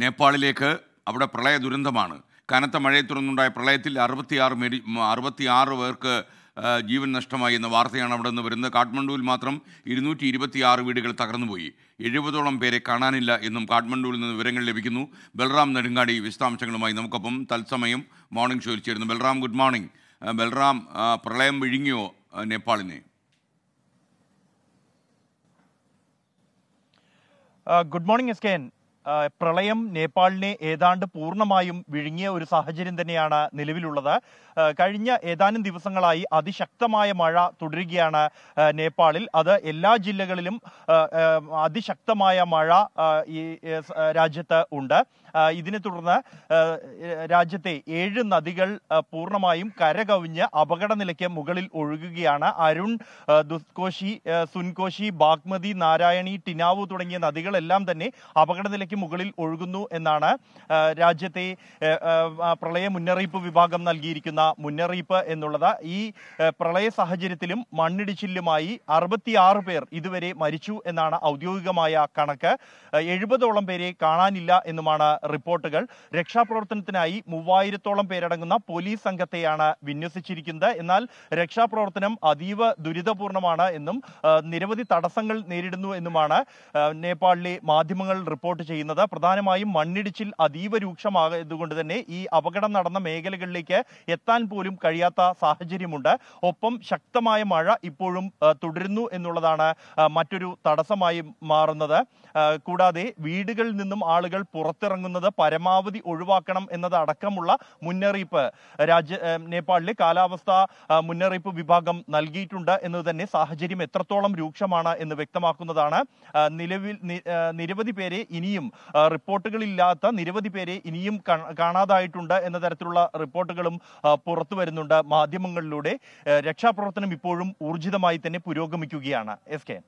നേപ്പാളിലേക്ക് അവിടെ പ്രളയ ദുരന്തമാണ് കനത്ത മഴയെ തുടർന്നുണ്ടായ പ്രളയത്തിൽ അറുപത്തിയാറ് മെഡി അറുപത്തിയാറ് പേർക്ക് ജീവൻ നഷ്ടമായി എന്ന വാർത്തയാണ് അവിടെ നിന്ന് വരുന്നത് കാഠ്മണ്ഡുവിൽ മാത്രം ഇരുന്നൂറ്റി ഇരുപത്തിയാറ് വീടുകൾ തകർന്നുപോയി എഴുപതോളം പേരെ കാണാനില്ല എന്നും കാഠ്മണ്ഡുവിൽ നിന്ന് വിവരങ്ങൾ ലഭിക്കുന്നു ബൽറാം നെടുങ്കാടി വിശദാംശങ്ങളുമായി നമുക്കൊപ്പം തത്സമയം മോർണിംഗ് ഷോയിൽ ചേരുന്നു ബൽറാം ഗുഡ് മോർണിംഗ് ബൽറാം പ്രളയം വിഴുങ്ങിയോ നേപ്പാളിനെ ഗുഡ് മോർണിംഗ് എസ് കെ പ്രളയം നേപ്പാളിനെ ഏതാണ്ട് പൂർണ്ണമായും വിഴുങ്ങിയ ഒരു സാഹചര്യം തന്നെയാണ് നിലവിലുള്ളത് കഴിഞ്ഞ ഏതാനും ദിവസങ്ങളായി അതിശക്തമായ മഴ തുടരുകയാണ് നേപ്പാളിൽ അത് എല്ലാ ജില്ലകളിലും അതിശക്തമായ മഴ ഈ രാജ്യത്ത് ഉണ്ട് ഇതിനെ തുടർന്ന് രാജ്യത്തെ ഏഴ് നദികൾ പൂർണ്ണമായും കരകവിഞ്ഞ് അപകട നിലയ്ക്ക് മുകളിൽ ഒഴുകുകയാണ് അരുൺ ദുസ്കോശി സുൻകോശി ബാഗ്മതി നാരായണി ടിനാവു തുടങ്ങിയ നദികളെല്ലാം തന്നെ അപകട നിലയ്ക്ക് മുകളിൽ ഒഴുകുന്നു എന്നാണ് രാജ്യത്തെ പ്രളയ മുന്നറിയിപ്പ് വിഭാഗം നൽകിയിരിക്കുന്ന മുന്നറിയിപ്പ് എന്നുള്ളത് ഈ പ്രളയ സാഹചര്യത്തിലും മണ്ണിടിച്ചിലുമായി അറുപത്തിയാറ് പേർ ഇതുവരെ മരിച്ചു എന്നാണ് ഔദ്യോഗികമായ കണക്ക് എഴുപതോളം പേരെ കാണാനില്ല എന്നുമാണ് റിപ്പോർട്ടുകൾ രക്ഷാപ്രവർത്തനത്തിനായി മൂവായിരത്തോളം പേരടങ്ങുന്ന പോലീസ് സംഘത്തെയാണ് വിന്യസിച്ചിരിക്കുന്നത് എന്നാൽ രക്ഷാപ്രവർത്തനം അതീവ ദുരിതപൂർണമാണ് എന്നും നിരവധി തടസ്സങ്ങൾ നേരിടുന്നു എന്നുമാണ് നേപ്പാളിലെ മാധ്യമങ്ങൾ റിപ്പോർട്ട് ചെയ്യുന്നത് ചെയ്യുന്നത് പ്രധാനമായും മണ്ണിടിച്ചിൽ അതീവ രൂക്ഷമായതുകൊണ്ട് തന്നെ ഈ അപകടം നടന്ന മേഖലകളിലേക്ക് എത്താൻ പോലും കഴിയാത്ത സാഹചര്യമുണ്ട് ഒപ്പം ശക്തമായ മഴ ഇപ്പോഴും തുടരുന്നു എന്നുള്ളതാണ് മറ്റൊരു തടസ്സമായി മാറുന്നത് കൂടാതെ വീടുകളിൽ നിന്നും ആളുകൾ പുറത്തിറങ്ങുന്നത് പരമാവധി ഒഴിവാക്കണം എന്നതടക്കമുള്ള അടക്കമുള്ള മുന്നറിയിപ്പ് രാജ്യ നേപ്പാളിലെ കാലാവസ്ഥാ മുന്നറിയിപ്പ് വിഭാഗം നൽകിയിട്ടുണ്ട് എന്ന് തന്നെ സാഹചര്യം എത്രത്തോളം രൂക്ഷമാണ് എന്ന് വ്യക്തമാക്കുന്നതാണ് നിലവിൽ നിരവധി പേരെ ഇനിയും റിപ്പോർട്ടുകളില്ലാത്ത നിരവധി പേരെ ഇനിയും കാണാതായിട്ടുണ്ട് എന്ന തരത്തിലുള്ള റിപ്പോർട്ടുകളും പുറത്തു വരുന്നുണ്ട് മാധ്യമങ്ങളിലൂടെ രക്ഷാപ്രവർത്തനം ഇപ്പോഴും ഊർജിതമായി തന്നെ പുരോഗമിക്കുകയാണ് എസ് കെ